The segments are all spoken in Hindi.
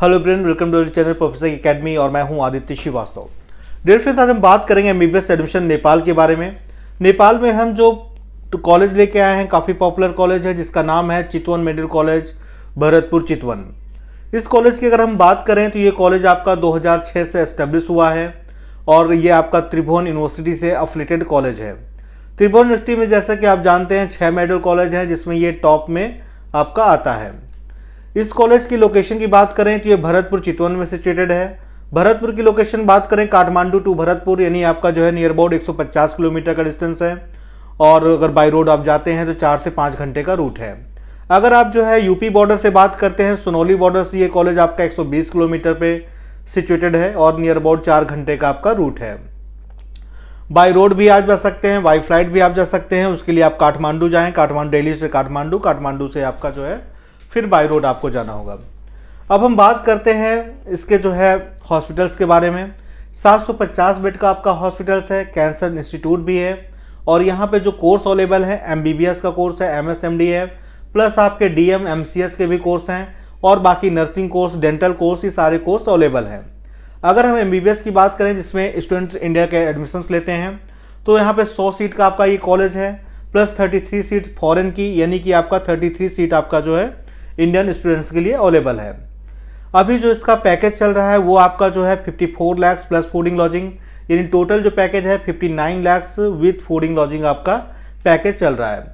hello brain welcome to channel professor academy और मैं हूं आदित्य श्रीवास्तव डेयर फ्रेंड्स आज हम बात करेंगे एम एडमिशन नेपाल के बारे में नेपाल में हम जो कॉलेज तो लेके आए हैं काफ़ी पॉपुलर कॉलेज है जिसका नाम है चितवन मेडिकल कॉलेज भरतपुर चितवन इस कॉलेज की अगर हम बात करें तो ये कॉलेज आपका दो से इस्टेब्लिश हुआ है और ये आपका त्रिभुवन यूनिवर्सिटी से अफिलेटेड कॉलेज है त्रिभुवन यूनिवर्सिटी में जैसा कि आप जानते हैं छः मेडिकल कॉलेज हैं जिसमें ये टॉप में आपका आता है इस कॉलेज की लोकेशन की बात करें तो ये भरतपुर चितवन में सिचुएटेड है भरतपुर की लोकेशन बात करें काठमांडू टू भरतपुर यानी आपका जो है नियर अबाउट 150 किलोमीटर का डिस्टेंस है और अगर बाई रोड आप जाते हैं तो चार से पाँच घंटे का रूट है अगर आप जो है यूपी बॉर्डर से बात करते हैं सोनौली बॉर्डर से ये कॉलेज आपका 120 किलोमीटर पे सिचुएटेड है और नियर अबाउट चार घंटे का आपका रूट है बाई रोड भी आप जा सकते हैं बाई फ्लाइट भी आप जा सकते हैं उसके लिए आप काठमांडू जाएँ काठमांडू डेली से काठमांडू काठमांडू से आपका जो है फिर बाई रोड आपको जाना होगा अब हम बात करते हैं इसके जो है हॉस्पिटल्स के बारे में 750 बेड का आपका हॉस्पिटल्स है कैंसर इंस्टीट्यूट भी है और यहाँ पे जो कोर्स अवेलेबल है एम का कोर्स है एम है प्लस आपके डी एम के भी कोर्स हैं और बाकी नर्सिंग कोर्स डेंटल कोर्स ये सारे कोर्स अवेलेबल हैं अगर हम एम की बात करें जिसमें स्टूडेंट्स इंडिया के एडमिशन्स लेते हैं तो यहाँ पे 100 सीट का आपका ये कॉलेज है प्लस 33 सीट फॉरेन की यानी कि आपका 33 सीट आपका जो है इंडियन स्टूडेंट्स के लिए अवेलेबल है अभी जो इसका पैकेज चल रहा है वो आपका जो है 54 लैक्स प्लस फूडिंग लॉजिंग यानी टोटल जो पैकेज है 59 लैक्स विथ फूडिंग लॉजिंग आपका पैकेज चल रहा है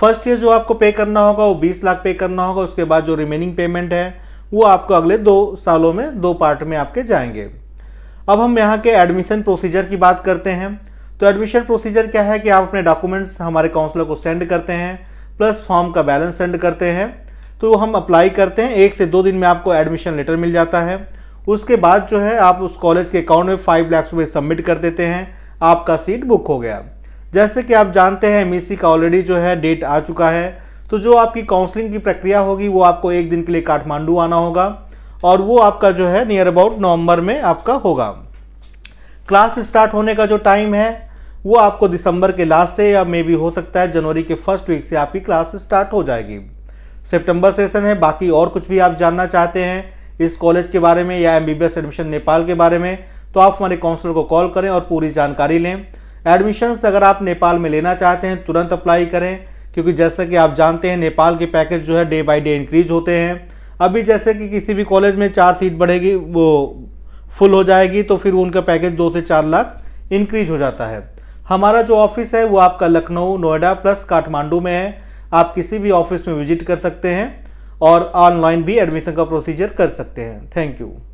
फर्स्ट ईयर जो आपको पे करना होगा वो 20 लाख पे करना होगा उसके बाद जो रिमेनिंग पेमेंट है वो आपको अगले दो सालों में दो पार्ट में आपके जाएंगे अब हम यहाँ के एडमिशन प्रोसीजर की बात करते हैं तो एडमिशन प्रोसीजर क्या है कि आप अपने डॉक्यूमेंट्स हमारे काउंसलर को सेंड करते हैं प्लस फॉर्म का बैलेंस सेंड करते हैं तो हम अप्लाई करते हैं एक से दो दिन में आपको एडमिशन लेटर मिल जाता है उसके बाद जो है आप उस कॉलेज के अकाउंट में फाइव लैक्स रुपये सबमिट कर देते हैं आपका सीट बुक हो गया जैसे कि आप जानते हैं एम e का ऑलरेडी जो है डेट आ चुका है तो जो आपकी काउंसलिंग की प्रक्रिया होगी वो आपको एक दिन के लिए काठमांडू आना होगा और वो आपका जो है नियर अबाउट नवंबर में आपका होगा क्लास स्टार्ट होने का जो टाइम है वो आपको दिसंबर के लास्ट से या मे भी हो सकता है जनवरी के फर्स्ट वीक से आपकी क्लास स्टार्ट हो जाएगी सितंबर सेशन है बाकी और कुछ भी आप जानना चाहते हैं इस कॉलेज के बारे में या एम एडमिशन नेपाल के बारे में तो आप हमारे काउंसलर को कॉल करें और पूरी जानकारी लें एडमिशन्स अगर आप नेपाल में लेना चाहते हैं तुरंत अप्लाई करें क्योंकि जैसा कि आप जानते हैं नेपाल के पैकेज जो है डे बाई डे इंक्रीज होते हैं अभी जैसे कि किसी भी कॉलेज में चार सीट बढ़ेगी वो फुल हो जाएगी तो फिर उनका पैकेज दो से चार लाख इंक्रीज हो जाता है हमारा जो ऑफिस है वो आपका लखनऊ नोएडा प्लस काठमांडू में है आप किसी भी ऑफिस में विजिट कर सकते हैं और ऑनलाइन भी एडमिशन का प्रोसीजर कर सकते हैं थैंक यू